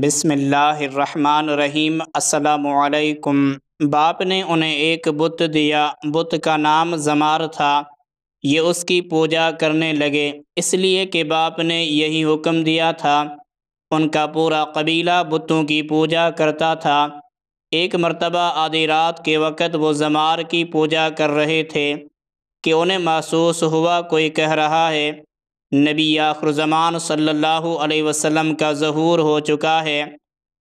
बिसमीम असलकुम बाप ने उन्हें एक बुत दिया बुत का नाम जमार था ये उसकी पूजा करने लगे इसलिए कि बाप ने यही हुक्म दिया था उनका पूरा कबीला बुतों की पूजा करता था एक मर्तबा आधी रात के वक़्त वो जमार की पूजा कर रहे थे कि उन्हें महसूस हुआ कोई कह रहा है नबी आखरज़मान सल्लल्लाहु अलैहि वसल्लम का जहूर हो चुका है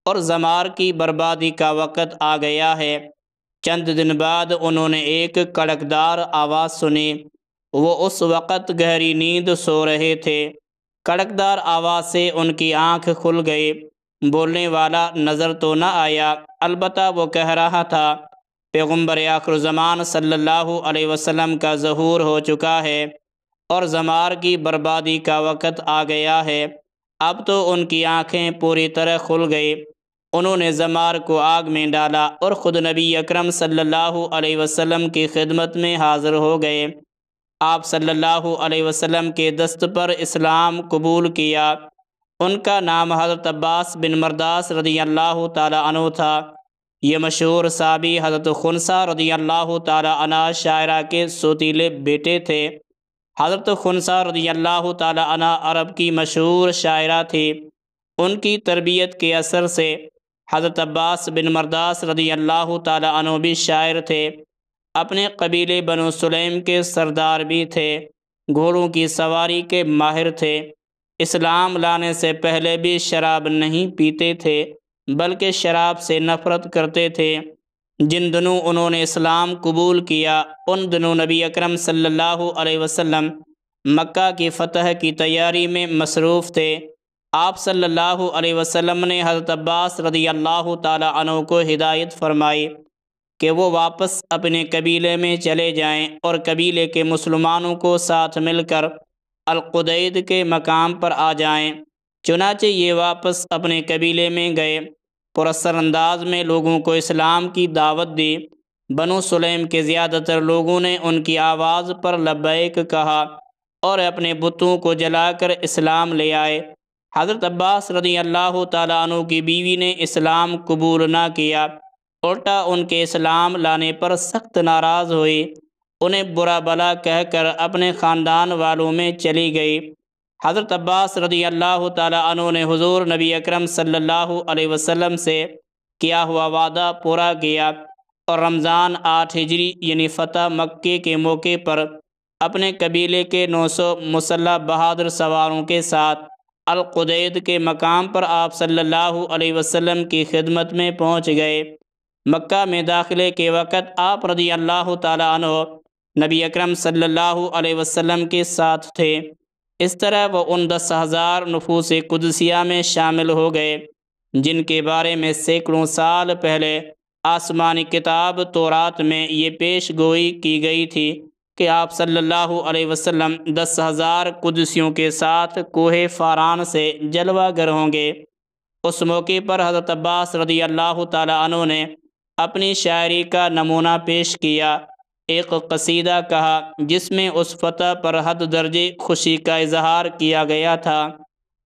और ज़मार की बर्बादी का वक़्त आ गया है चंद दिन बाद उन्होंने एक कड़कदार आवाज़ सुनी वो उस वक़्त गहरी नींद सो रहे थे कड़कदार आवाज़ से उनकी आँख खुल गई बोलने वाला नज़र तो न आया अलबत् वो कह रहा था पैगम्बर आखरज़मान सल्लल्लाहु अलैहि वसल्लम का जहूर हो चुका है और जमार की बर्बादी का वक़्त आ गया है अब तो उनकी आँखें पूरी तरह खुल गई उन्होंने जमार को आग में डाला और ख़ुद नबी अकरम सल्लल्लाहु अलैहि वसल्लम की खिदमत में हाज़िर हो गए आप सल्लल्लाहु अलैहि वसल्लम के दस्त पर इस्लाम कबूल किया उनका नाम हज़रत अब्बास बिन मरदास रदी अल्लाह तु था ये मशहूर साबी हज़रत खनसा रदी अल्लाह तना शायरा के सोतीले बेटे थे हज़रत खनसा रदी अल्लाह तला अरब की मशहूर शायरा थी उनकी तरबियत के असर से हज़रत अब्बास बिन मरदास रदी अल्लाह तु भी शायर थे अपने कबीले बनो सुलेम के सरदार भी थे घोड़ों की सवारी के माहिर थे इस्लाम लाने से पहले भी शराब नहीं पीते थे बल्कि शराब से नफ़रत करते थे जिन दिनों उन्होंने इस्लाम कबूल किया उन दिनों नबी अकरम सल्लल्लाहु अलैहि वसल्लम मक्का की फ़तह की तैयारी में मसरूफ़ थे आप सल्लल्लाहु अलैहि वसल्लम ने हज़रत अब्बास रदी अल्लाह तु को हिदायत फरमाई कि वो वापस अपने कबीले में चले जाएं और कबीले के मुसलमानों को साथ मिलकर अलकुदैद के मकाम पर आ जाएँ चुनाचे ये वापस अपने कबीले में गए पुरसर में लोगों को इस्लाम की दावत दी बनु सुलेम के ज़्यादातर लोगों ने उनकी आवाज़ पर लबैक कहा और अपने बुतों को जलाकर इस्लाम ले आए हज़रत अब्बास रदी अल्लाह तु की बीवी ने इस्लाम कबूल ना किया उल्टा उनके इस्लाम लाने पर सख्त नाराज़ हुई उन्हें बुरा भला कहकर अपने ख़ानदान वालों में चली गई हज़रत अब्बास रदी अल्लाह तु ने हजूर नबी अक्रम सल्ला अलैहि से किया हुआ वादा पूरा किया और रमज़ान आठ हिजरी यानी फ़तह मक्के के मौके पर अपने कबीले के नौ सौ मुसल्ह बहादुर सवारों के साथ अलकुदैद के मकाम पर आप सल्लल्लाहु अलैहि वसल्लम की खिदमत में पहुंच गए मक्का में दाखिले के वक़्त आप रदी अल्लाह तु नबी अकरम सल्लल्लाहु अलैहि वसल्लम के साथ थे इस तरह वह उन दस हज़ार नफूस कुदसिया में शामिल हो गए जिनके बारे में सैकड़ों साल पहले आसमानी किताब तोरात में ये पेश गोई की गई थी कि आप सल्लल्लाहु अलैहि वसल्लम दस हज़ार कुदसियों के साथ कोहे फारान से जलवा गर होंगे उस मौके पर हज़रत अब्बास रदी अल्लाह तु ने अपनी शायरी का नमूना पेश किया एक कसीदा कहा जिसमें उस फतह पर हद दर्जे खुशी का इजहार किया गया था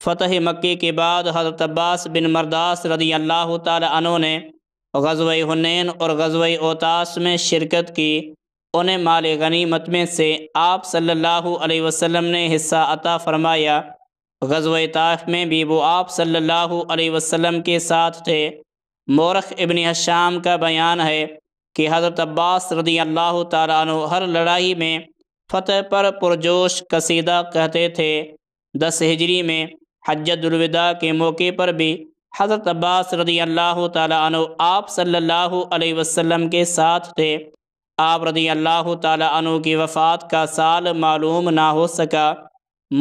फतह मक्के के बाद हजरत अब्बास बिन मरदास रदी अल्लाह तु ने गजव हुनैन और गजव ओतास में शिरकत की उन्हें माल गनीमत में से आप सल्लल्लाहु अलैहि वसल्लम ने हिस्सा अता फरमाया गजव ताफ में भी वो आप सल्लल्लाहु अलैहि वसल्लम के साथ थे मोरख इबन हशाम का बयान है कि हज़रत अब्बास रदी अल्लाह तारानो हर लड़ाई में फ़तेह पर पुरजोश कसीदा कहते थे दस हिजरी में हजतुलविदा के मौके पर भी हज़रत अब्बास रदी अल्लाह तालो आप सल्लल्लाहु अलैहि वसल्लम के साथ थे आप रदी अल्लाह तालो की वफ़ात का साल मालूम ना हो सका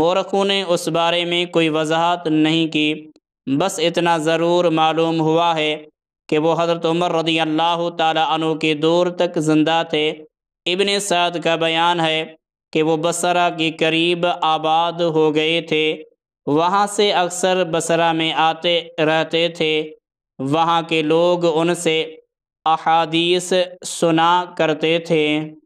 मोरखों ने उस बारे में कोई वजाहत नहीं की बस इतना ज़रूर मालूम हुआ है कि वो हज़रत उमर रदी अल्लाह तु के दौर तक ज़िंदा थे इबन साद का बयान है कि वो बसरा के करीब आबाद हो गए थे वहाँ से अक्सर बसरा में आते रहते थे वहाँ के लोग उनसे अहादीस सुना करते थे